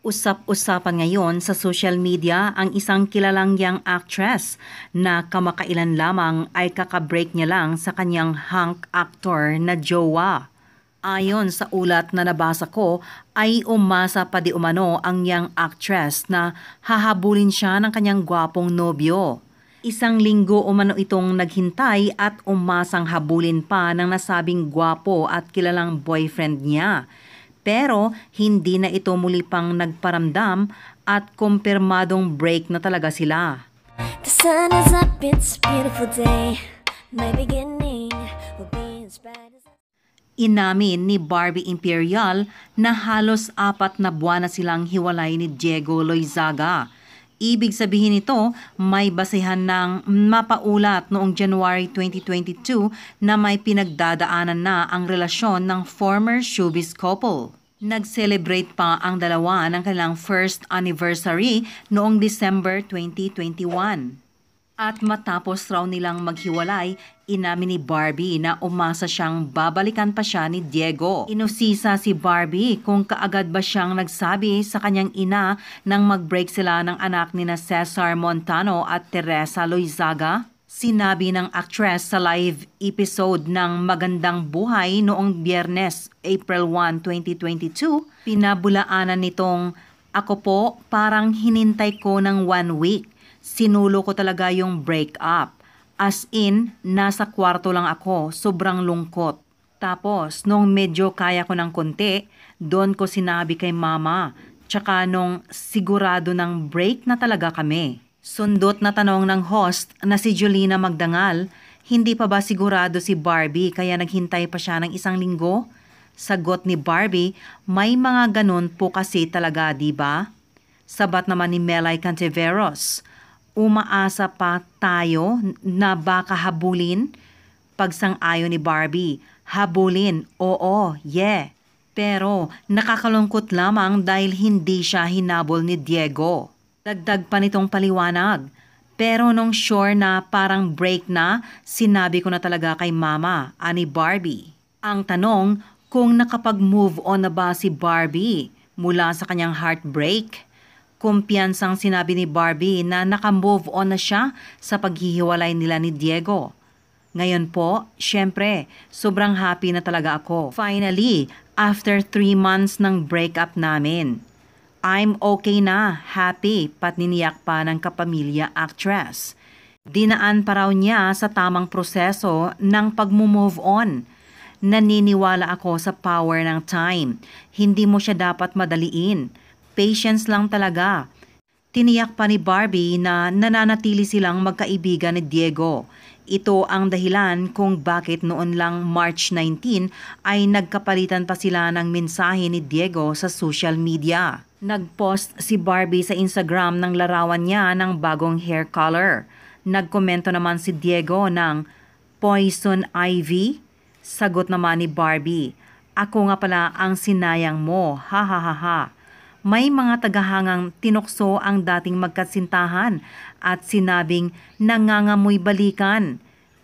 Usap-usapan ngayon sa social media ang isang kilalang young actress na kamakailan lamang ay kakabreak niya lang sa kanyang hunk actor na jowa. Ayon sa ulat na nabasa ko ay umasa pa di umano ang young actress na hahabulin siya ng kanyang gwapong nobyo. Isang linggo umano itong naghintay at umasang habulin pa ng nasabing gwapo at kilalang boyfriend niya pero hindi na ito muli pang nagparamdam at kumpirmadong break na talaga sila. The sun is up, it's beautiful day. My beginning will be as bright as... Inamin ni Barbie Imperial na halos apat na buwan na silang hiwalay ni Diego Loizaga Ibig sabihin nito, may basehan ng mapaulat noong January 2022 na may pinagdadaanan na ang relasyon ng former showbiz couple. Nag-celebrate pa ang dalawa ng kanilang first anniversary noong December 2021. At matapos raw nilang maghiwalay, inamin ni Barbie na umasa siyang babalikan pa siya ni Diego. Inusisa si Barbie kung kaagad ba siyang nagsabi sa kanyang ina nang mag-break sila ng anak ni na Cesar Montano at Teresa Loizaga. Sinabi ng actress sa live episode ng Magandang Buhay noong Biyernes, April 1, 2022, pinabulaanan nitong, Ako po, parang hinintay ko ng one week sinulo ko talaga yung break up. As in, nasa kwarto lang ako, sobrang lungkot. Tapos, nung medyo kaya ko ng konti, doon ko sinabi kay mama, tsaka nung sigurado ng break na talaga kami. Sundot na tanong ng host na si Julina Magdangal, hindi pa ba sigurado si Barbie kaya naghintay pa siya ng isang linggo? Sagot ni Barbie, may mga ganun po kasi talaga, di ba? Sabat naman ni Melay Cantiveros umaasa pa tayo na baka habulin? Pagsang-ayon ni Barbie, habulin, oo, yeah. Pero nakakalungkot lamang dahil hindi siya hinabol ni Diego. Dagdag pa nitong paliwanag. Pero nung sure na parang break na, sinabi ko na talaga kay mama, ani ah, Barbie. Ang tanong, kung nakapag-move on na ba si Barbie mula sa kanyang heartbreak? kumpiyansang sinabi ni Barbie na nakamove on na siya sa paghihiwalay nila ni Diego. Ngayon po, syempre, sobrang happy na talaga ako. Finally, after 3 months ng breakup namin. I'm okay na, happy, patniniyak pa ng kapamilya actress. Dinaan pa raw niya sa tamang proseso ng pag-move on. Naniniwala ako sa power ng time. Hindi mo siya dapat madaliin. Patience lang talaga. Tiniyak pa ni Barbie na nananatili silang magkaibigan ni Diego. Ito ang dahilan kung bakit noon lang March 19 ay nagkapalitan pa sila ng mensahe ni Diego sa social media. Nagpost si Barbie sa Instagram ng larawan niya ng bagong hair color. Nagkomento naman si Diego ng Poison Ivy? Sagot naman ni Barbie, Ako nga pala ang sinayang mo, ha ha ha ha may mga tagahangang tinokso ang dating magkasintahan at sinabing nangangamoy balikan.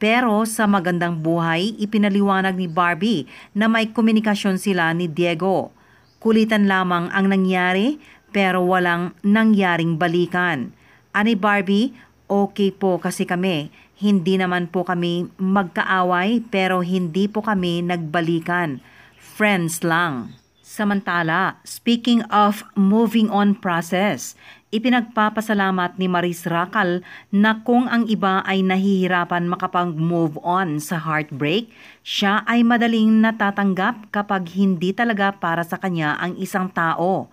Pero sa magandang buhay, ipinaliwanag ni Barbie na may komunikasyon sila ni Diego. Kulitan lamang ang nangyari pero walang nangyaring balikan. Ani Barbie, okay po kasi kami. Hindi naman po kami magkaaway pero hindi po kami nagbalikan. Friends lang. Samantala, speaking of moving on process, ipinagpapasalamat ni Maris Rakal na kung ang iba ay nahihirapan makapag-move on sa heartbreak, siya ay madaling natatanggap kapag hindi talaga para sa kanya ang isang tao.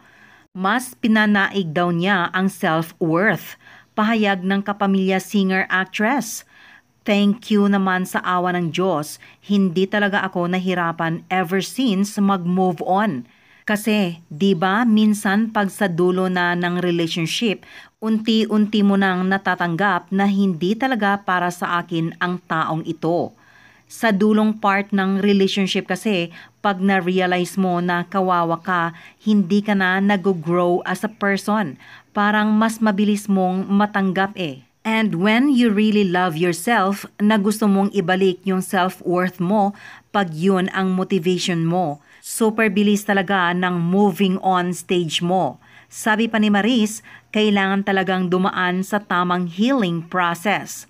Mas pinanaig daw niya ang self-worth, pahayag ng kapamilya singer-actress – Thank you naman sa awa ng Diyos, hindi talaga ako nahirapan ever since mag-move on. Kasi, 'di ba, minsan pag sa dulo na ng relationship, unti-unti mo nang natatanggap na hindi talaga para sa akin ang taong ito. Sa dulong part ng relationship kasi, pag na-realize mo na kawawa ka, hindi ka na nag-grow as a person. Parang mas mabilis mong matanggap eh. And when you really love yourself, na gusto mong ibalik yung self-worth mo pag yun ang motivation mo. Super bilis talaga ng moving on stage mo. Sabi pa ni Maris, kailangan talagang dumaan sa tamang healing process.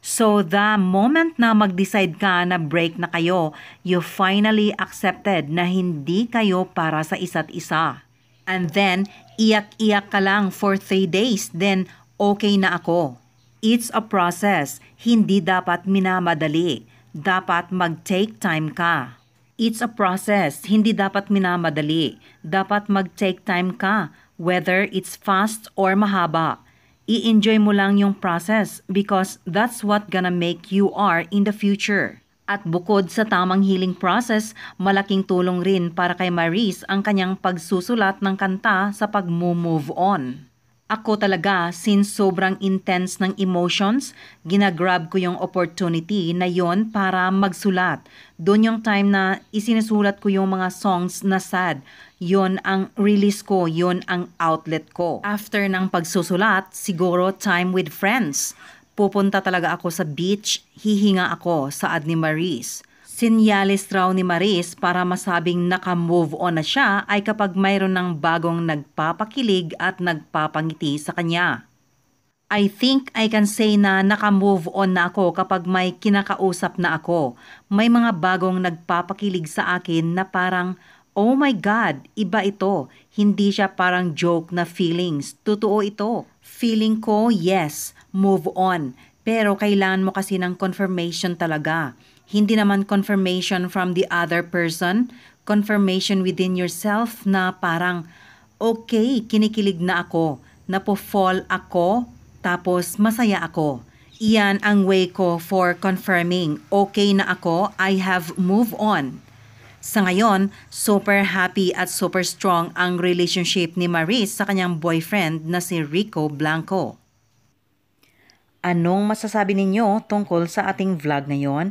So the moment na mag-decide ka na break na kayo, you finally accepted na hindi kayo para sa isa't isa. And then, iyak-iyak ka lang for 3 days, then okay na ako. It's a process. Hindi dapat minamadali. Dapat mag-take time ka. It's a process. Hindi dapat minamadali. Dapat mag-take time ka, whether it's fast or mahaba. I-enjoy mo lang yung process because that's what gonna make you are in the future. At bukod sa tamang healing process, malaking tulong rin para kay Maris ang kanyang pagsusulat ng kanta sa pag-move on. Ako talaga, since sobrang intense ng emotions, ginagrab ko yung opportunity na yon para magsulat. Doon yung time na isinusulat ko yung mga songs na sad. Yon ang release ko, yon ang outlet ko. After ng pagsusulat, siguro time with friends. Pupunta talaga ako sa beach, hihinga ako sa Adni Maris Sinyalis raw ni Maris para masabing nakamove on na siya ay kapag mayroon ng bagong nagpapakilig at nagpapangiti sa kanya. I think I can say na nakamove on na ako kapag may kinakausap na ako. May mga bagong nagpapakilig sa akin na parang, oh my God, iba ito. Hindi siya parang joke na feelings. Totoo ito. Feeling ko, yes, move on. Pero kailan mo kasi ng confirmation talaga hindi naman confirmation from the other person, confirmation within yourself na parang, okay, kinikilig na ako, napo-fall ako, tapos masaya ako. Iyan ang way ko for confirming, okay na ako, I have moved on. Sa ngayon, super happy at super strong ang relationship ni Maris sa kanyang boyfriend na si Rico Blanco. Anong masasabi ninyo tungkol sa ating vlog ngayon?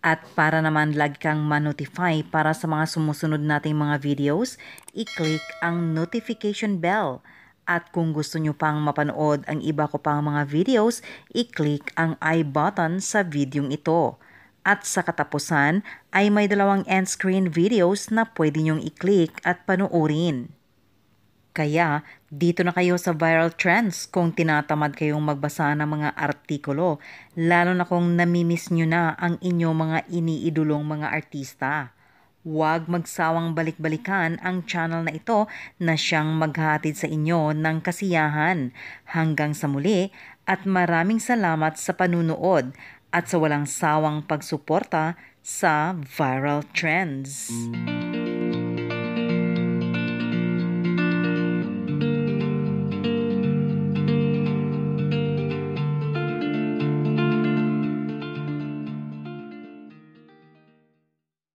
At para naman lagi kang manotify para sa mga sumusunod nating mga videos, i-click ang notification bell. At kung gusto nyo pang mapanood ang iba ko pang mga videos, i-click ang i button sa videong ito. At sa katapusan ay may dalawang end screen videos na pwede nyong i-click at panoorin. Kaya dito na kayo sa viral trends kung tinatamad kayong magbasa ng mga artikulo, lalo na kung namimiss nyo na ang inyong mga iniidolong mga artista. Huwag magsawang balik-balikan ang channel na ito na siyang maghahatid sa inyo ng kasiyahan. Hanggang sa muli at maraming salamat sa panunood at sa walang sawang pagsuporta sa Viral Trends.